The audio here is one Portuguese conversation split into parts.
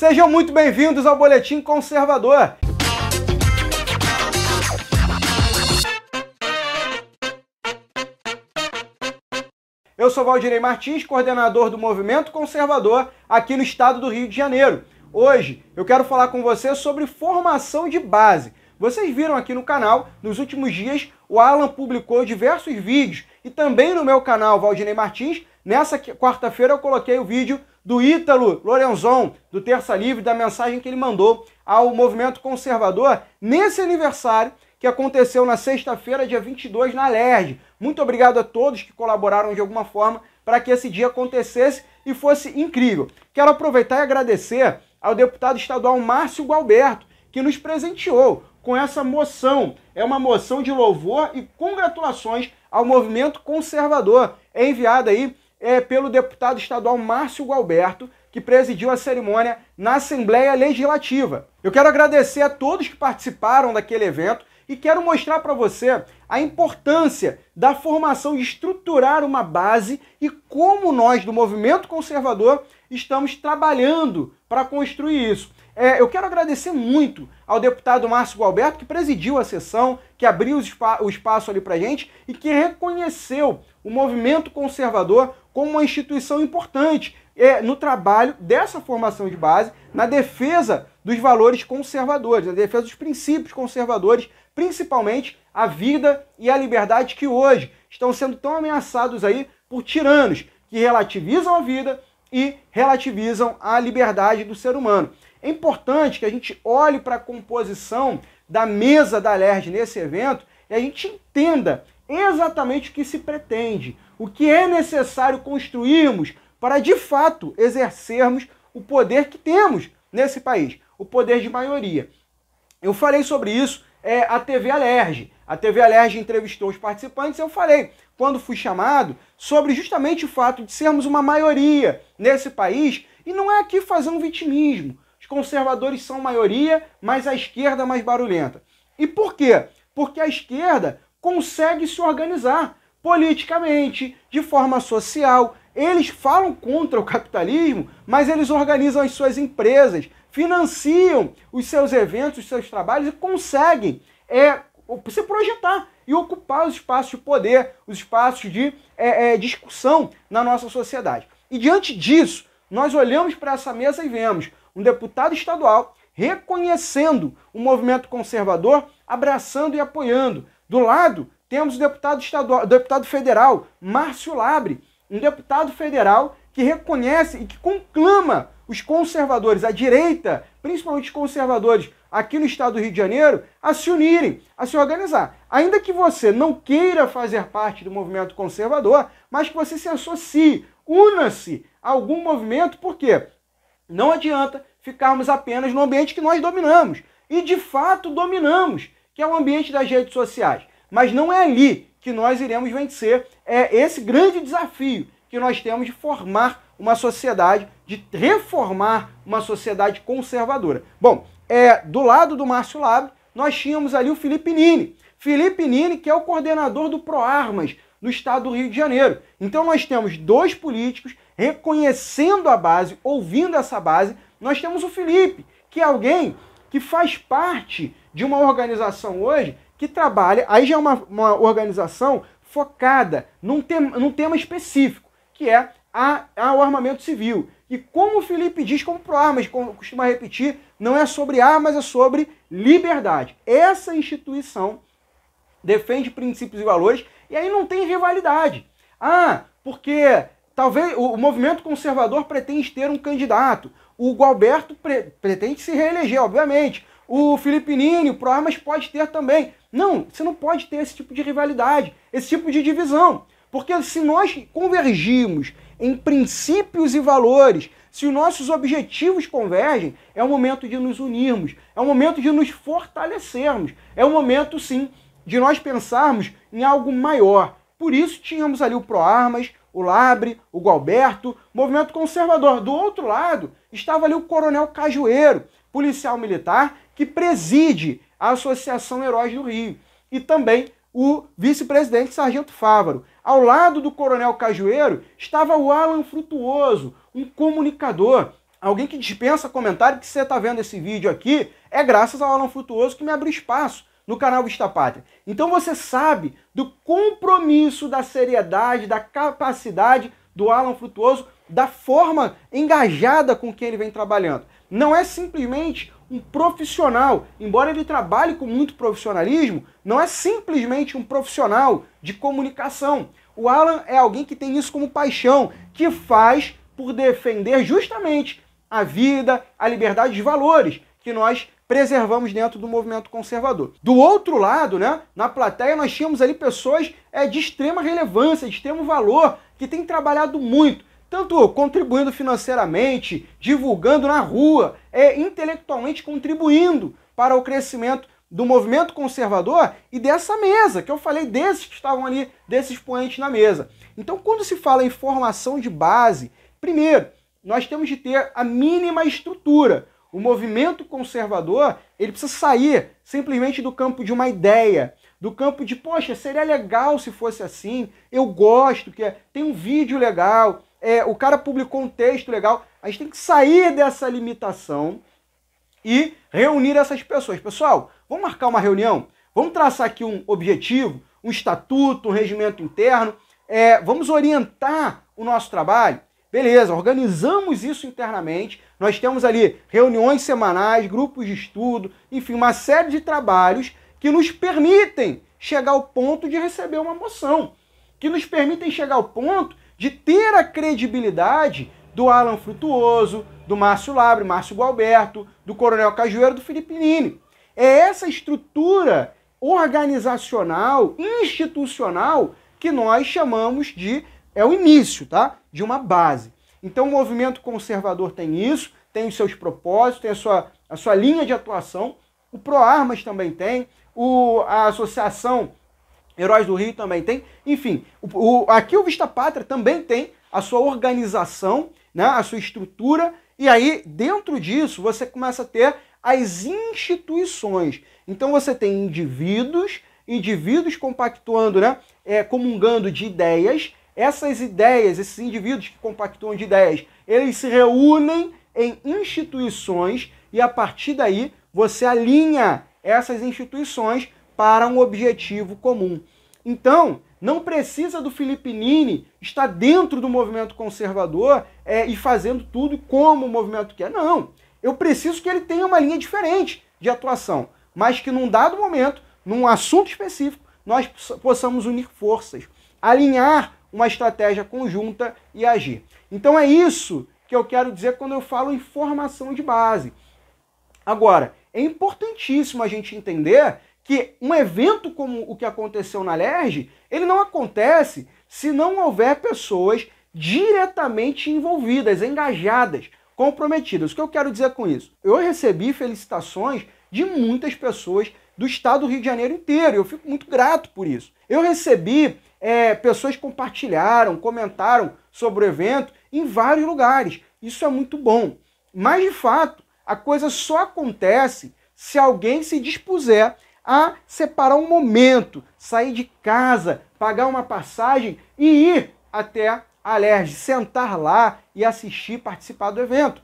Sejam muito bem-vindos ao Boletim Conservador. Eu sou Valdirei Martins, coordenador do Movimento Conservador aqui no estado do Rio de Janeiro. Hoje eu quero falar com você sobre formação de base. Vocês viram aqui no canal, nos últimos dias, o Alan publicou diversos vídeos e também no meu canal Valdinei Martins. Nessa quarta-feira eu coloquei o vídeo do Ítalo Lorenzon, do Terça Livre, da mensagem que ele mandou ao movimento conservador nesse aniversário que aconteceu na sexta-feira, dia 22, na LERJ. Muito obrigado a todos que colaboraram de alguma forma para que esse dia acontecesse e fosse incrível. Quero aproveitar e agradecer ao deputado estadual Márcio Gualberto, que nos presenteou com essa moção. É uma moção de louvor e congratulações ao movimento conservador. É enviada aí é, pelo deputado estadual Márcio Gualberto, que presidiu a cerimônia na Assembleia Legislativa. Eu quero agradecer a todos que participaram daquele evento e quero mostrar para você a importância da formação de estruturar uma base e como nós do movimento conservador estamos trabalhando para construir isso. É, eu quero agradecer muito ao deputado Márcio Gualberto, que presidiu a sessão, que abriu o, o espaço ali para gente e que reconheceu o movimento conservador como uma instituição importante é, no trabalho dessa formação de base, na defesa dos valores conservadores, na defesa dos princípios conservadores, principalmente a vida e a liberdade que hoje estão sendo tão ameaçados aí por tiranos que relativizam a vida e relativizam a liberdade do ser humano. É importante que a gente olhe para a composição da mesa da ALERJ nesse evento e a gente entenda exatamente o que se pretende, o que é necessário construirmos para de fato exercermos o poder que temos nesse país, o poder de maioria. Eu falei sobre isso é, a TV Alerj. A TV Alerj entrevistou os participantes, eu falei, quando fui chamado, sobre justamente o fato de sermos uma maioria nesse país, e não é aqui fazer um vitimismo, conservadores são maioria, mas a esquerda mais barulhenta. E por quê? Porque a esquerda consegue se organizar politicamente, de forma social. Eles falam contra o capitalismo, mas eles organizam as suas empresas, financiam os seus eventos, os seus trabalhos e conseguem é, se projetar e ocupar os espaços de poder, os espaços de é, é, discussão na nossa sociedade. E diante disso, nós olhamos para essa mesa e vemos um deputado estadual, reconhecendo o movimento conservador, abraçando e apoiando. Do lado, temos o deputado, estadual, deputado federal, Márcio Labre, um deputado federal que reconhece e que conclama os conservadores, a direita, principalmente os conservadores aqui no estado do Rio de Janeiro, a se unirem, a se organizar. Ainda que você não queira fazer parte do movimento conservador, mas que você se associe, una-se a algum movimento, por quê? Não adianta ficarmos apenas no ambiente que nós dominamos. E de fato dominamos, que é o ambiente das redes sociais. Mas não é ali que nós iremos vencer. É esse grande desafio que nós temos de formar uma sociedade, de reformar uma sociedade conservadora. Bom, é, do lado do Márcio Lab, nós tínhamos ali o Felipe Nini. Felipe Nini, que é o coordenador do ProArmas, no estado do Rio de Janeiro. Então nós temos dois políticos reconhecendo a base, ouvindo essa base. Nós temos o Felipe, que é alguém que faz parte de uma organização hoje que trabalha, aí já é uma, uma organização focada num, tem, num tema específico, que é a, o armamento civil. E como o Felipe diz, como como costuma repetir, não é sobre armas, é sobre liberdade. Essa instituição defende princípios e valores e aí não tem rivalidade. Ah, porque talvez o, movimento conservador pretende ter um candidato. O Gualberto pre pretende se reeleger, obviamente. O Felipe Nini, o Proarmas pode ter também. Não, você não pode ter esse tipo de rivalidade, esse tipo de divisão. Porque se nós convergirmos em princípios e valores, se os nossos objetivos convergem, é o momento de nos unirmos, é o momento de nos fortalecermos, é o momento sim de nós pensarmos em algo maior. Por isso tínhamos ali o Proarmas, o Labre, o Gualberto, movimento conservador. Do outro lado estava ali o Coronel Cajueiro, policial militar que preside a Associação Heróis do Rio, e também o vice-presidente Sargento Fávaro. Ao lado do Coronel Cajueiro estava o Alan Frutuoso, um comunicador, alguém que dispensa comentário que você está vendo esse vídeo aqui, é graças ao Alan Frutuoso que me abriu espaço no canal Vista Pátria. Então você sabe do compromisso, da seriedade, da capacidade do Alan Frutuoso, da forma engajada com que ele vem trabalhando. Não é simplesmente um profissional, embora ele trabalhe com muito profissionalismo, não é simplesmente um profissional de comunicação. O Alan é alguém que tem isso como paixão, que faz por defender justamente a vida, a liberdade de valores que nós preservamos dentro do movimento conservador. Do outro lado, né, na plateia, nós tínhamos ali pessoas é, de extrema relevância, de extremo valor, que têm trabalhado muito, tanto contribuindo financeiramente, divulgando na rua, é, intelectualmente contribuindo para o crescimento do movimento conservador e dessa mesa, que eu falei desses que estavam ali, desses poentes na mesa. Então, quando se fala em formação de base, primeiro, nós temos de ter a mínima estrutura. O movimento conservador, ele precisa sair simplesmente do campo de uma ideia, do campo de, poxa, seria legal se fosse assim, eu gosto, que é, tem um vídeo legal, é, o cara publicou um texto legal. A gente tem que sair dessa limitação e reunir essas pessoas. Pessoal, vamos marcar uma reunião? Vamos traçar aqui um objetivo, um estatuto, um regimento interno. É, vamos orientar o nosso trabalho? Beleza, organizamos isso internamente. Nós temos ali reuniões semanais, grupos de estudo, enfim, uma série de trabalhos que nos permitem chegar ao ponto de receber uma moção, que nos permitem chegar ao ponto de ter a credibilidade do Alan Frutuoso, do Márcio Labre, Márcio Gualberto, do Coronel Cajueiro, do Felipe Nini. É essa estrutura organizacional, institucional, que nós chamamos de é o início, tá? De uma base. Então o movimento conservador tem isso, tem os seus propósitos, tem a sua, a sua linha de atuação. O ProArmas também tem, o, a Associação Heróis do Rio também tem. Enfim, o, o, aqui o Vista Pátria também tem a sua organização, né, a sua estrutura, e aí dentro disso você começa a ter as instituições. Então você tem indivíduos, indivíduos compactuando, né, é, comungando de ideias, essas ideias, esses indivíduos que compactuam de ideias, eles se reúnem em instituições e a partir daí você alinha essas instituições para um objetivo comum. Então, não precisa do Felipe Nini estar dentro do movimento conservador é, e fazendo tudo como o movimento quer. Não. Eu preciso que ele tenha uma linha diferente de atuação, mas que num dado momento, num assunto específico, nós possamos unir forças, alinhar uma estratégia conjunta e agir. Então é isso que eu quero dizer quando eu falo em formação de base. Agora, é importantíssimo a gente entender que um evento como o que aconteceu na LERJ, ele não acontece se não houver pessoas diretamente envolvidas, engajadas, comprometidas. O que eu quero dizer com isso? Eu recebi felicitações de muitas pessoas do estado do Rio de Janeiro inteiro. Eu fico muito grato por isso. Eu recebi é, pessoas compartilharam, comentaram sobre o evento em vários lugares. Isso é muito bom. Mas de fato, a coisa só acontece se alguém se dispuser a separar um momento, sair de casa, pagar uma passagem e ir até a Lerge, sentar lá e assistir, participar do evento.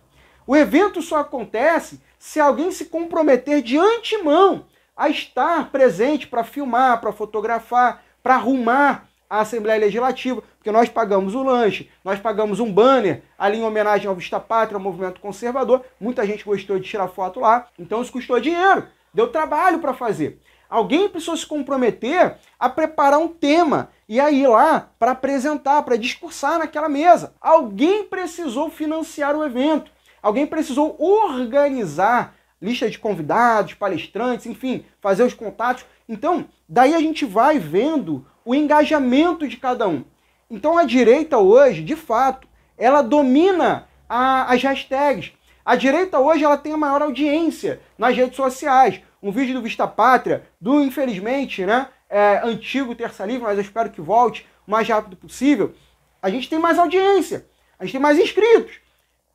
O evento só acontece se alguém se comprometer de antemão a estar presente para filmar, para fotografar, para arrumar a Assembleia Legislativa, porque nós pagamos o lanche, nós pagamos um banner ali em homenagem ao Vista Pátria, ao movimento conservador. Muita gente gostou de tirar foto lá, então isso custou dinheiro, deu trabalho para fazer. Alguém precisou se comprometer a preparar um tema e aí lá para apresentar, para discursar naquela mesa. Alguém precisou financiar o evento, alguém precisou organizar lista de convidados, palestrantes, enfim, fazer os contatos. Então, daí a gente vai vendo o engajamento de cada um. Então, a direita hoje, de fato, ela domina a, as hashtags. A direita hoje ela tem a maior audiência nas redes sociais. Um vídeo do Vista Pátria, do infelizmente, né, é, antigo Terça Livre, mas eu espero que volte o mais rápido possível. A gente tem mais audiência, a gente tem mais inscritos.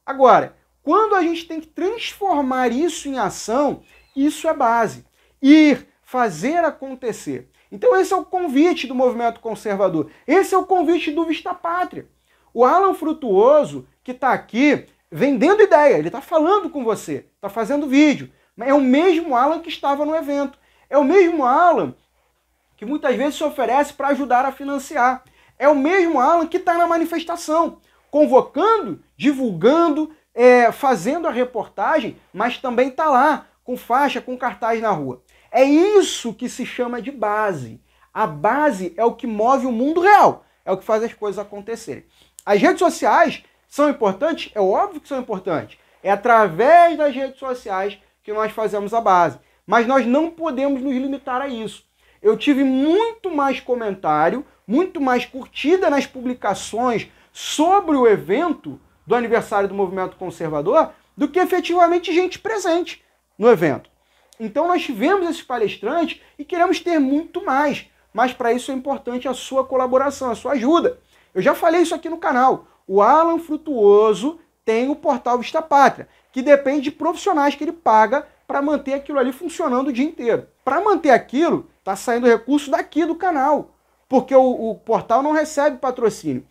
Agora, quando a gente tem que transformar isso em ação, isso é base. Ir, fazer acontecer. Então esse é o convite do movimento conservador. Esse é o convite do Vista Pátria. O Alan Frutuoso, que está aqui vendendo ideia, ele está falando com você, está fazendo vídeo. É o mesmo Alan que estava no evento. É o mesmo Alan que muitas vezes se oferece para ajudar a financiar. É o mesmo Alan que está na manifestação, convocando, divulgando, é, fazendo a reportagem, mas também está lá com faixa, com cartaz na rua. É isso que se chama de base. A base é o que move o mundo real, é o que faz as coisas acontecerem. As redes sociais são importantes? É óbvio que são importantes. É através das redes sociais que nós fazemos a base. Mas nós não podemos nos limitar a isso. Eu tive muito mais comentário, muito mais curtida nas publicações sobre o evento do aniversário do movimento conservador do que efetivamente gente presente no evento. Então nós tivemos esses palestrantes e queremos ter muito mais, mas para isso é importante a sua colaboração, a sua ajuda. Eu já falei isso aqui no canal. O Alan Frutuoso tem o portal Vista Pátria, que depende de profissionais que ele paga para manter aquilo ali funcionando o dia inteiro. Para manter aquilo, está saindo recurso daqui do canal, porque o, o portal não recebe patrocínio.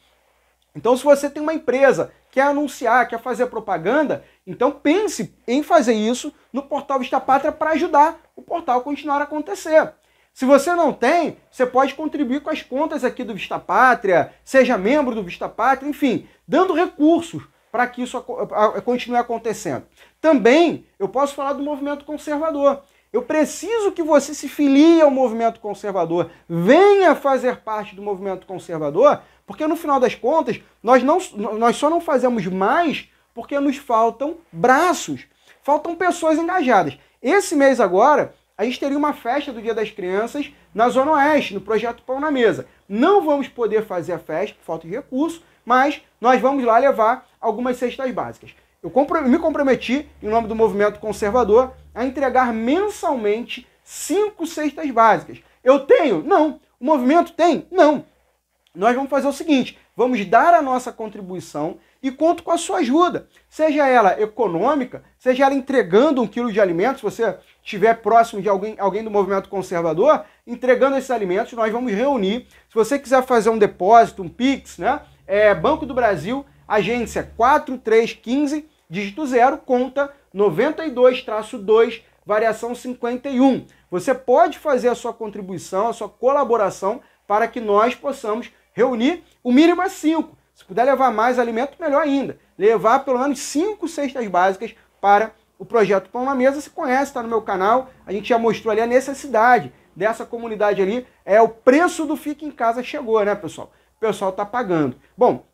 Então, se você tem uma empresa quer anunciar, quer fazer propaganda, então pense em fazer isso no portal Vista Pátria para ajudar o portal a continuar a acontecer. Se você não tem, você pode contribuir com as contas aqui do Vista Pátria, seja membro do Vista Pátria, enfim, dando recursos para que isso continue acontecendo. Também eu posso falar do movimento conservador. Eu preciso que você se filie ao movimento conservador, venha fazer parte do movimento conservador, porque no final das contas, nós, não, nós só não fazemos mais porque nos faltam braços, faltam pessoas engajadas. Esse mês agora, a gente teria uma festa do Dia das Crianças na Zona Oeste, no Projeto Pão na Mesa. Não vamos poder fazer a festa por falta de recurso, mas nós vamos lá levar algumas cestas básicas. Eu me comprometi, em nome do movimento conservador, a entregar mensalmente cinco cestas básicas. Eu tenho? Não. O movimento tem? Não. Nós vamos fazer o seguinte: vamos dar a nossa contribuição e conto com a sua ajuda, seja ela econômica, seja ela entregando um quilo de alimentos, se você estiver próximo de alguém, alguém do movimento conservador, entregando esses alimentos, nós vamos reunir. Se você quiser fazer um depósito, um PIX, né? É, Banco do Brasil Agência 4315, dígito 0, conta 92-2, variação 51. Você pode fazer a sua contribuição, a sua colaboração para que nós possamos reunir o mínimo a 5. Se puder levar mais alimento, melhor ainda. Levar pelo menos 5 cestas básicas para o projeto Pão na Mesa. Se conhece, está no meu canal. A gente já mostrou ali a necessidade dessa comunidade ali. É o preço do Fique em Casa chegou, né, pessoal? O pessoal está pagando. Bom,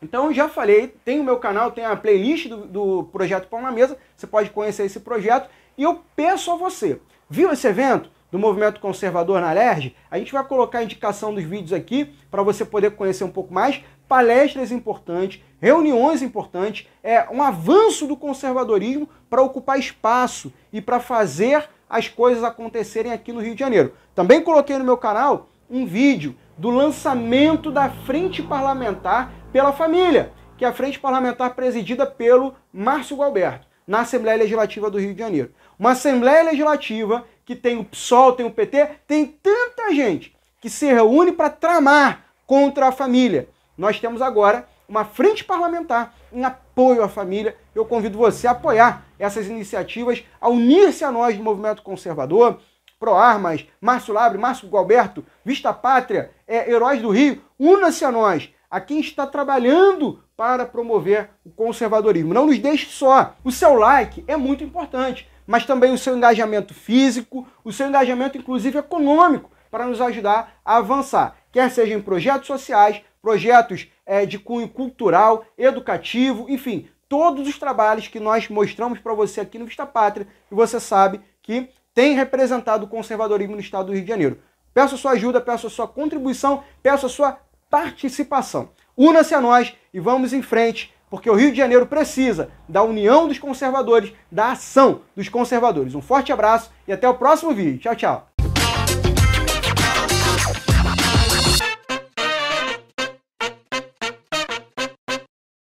então, já falei, tem o meu canal, tem a playlist do, do Projeto Pão na Mesa, você pode conhecer esse projeto. E eu peço a você, viu esse evento do Movimento Conservador na LERJ? A gente vai colocar a indicação dos vídeos aqui para você poder conhecer um pouco mais. Palestras importantes, reuniões importantes, é um avanço do conservadorismo para ocupar espaço e para fazer as coisas acontecerem aqui no Rio de Janeiro. Também coloquei no meu canal um vídeo do lançamento da Frente Parlamentar pela família, que é a frente parlamentar presidida pelo Márcio Galberto, na Assembleia Legislativa do Rio de Janeiro. Uma Assembleia Legislativa que tem o PSOL, tem o PT, tem tanta gente que se reúne para tramar contra a família. Nós temos agora uma frente parlamentar em apoio à família. Eu convido você a apoiar essas iniciativas, a unir-se a nós do movimento conservador, ProArmas, Márcio Labre, Márcio Galberto, Vista Pátria, é, Heróis do Rio, una-se a nós a quem está trabalhando para promover o conservadorismo. Não nos deixe só. O seu like é muito importante, mas também o seu engajamento físico, o seu engajamento inclusive econômico, para nos ajudar a avançar, quer seja em projetos sociais, projetos é, de cunho cultural, educativo, enfim, todos os trabalhos que nós mostramos para você aqui no Vista Pátria, e você sabe que tem representado o conservadorismo no estado do Rio de Janeiro. Peço a sua ajuda, peço a sua contribuição, peço a sua participação. Una-se a nós e vamos em frente, porque o Rio de Janeiro precisa da união dos conservadores, da ação dos conservadores. Um forte abraço e até o próximo vídeo. Tchau, tchau.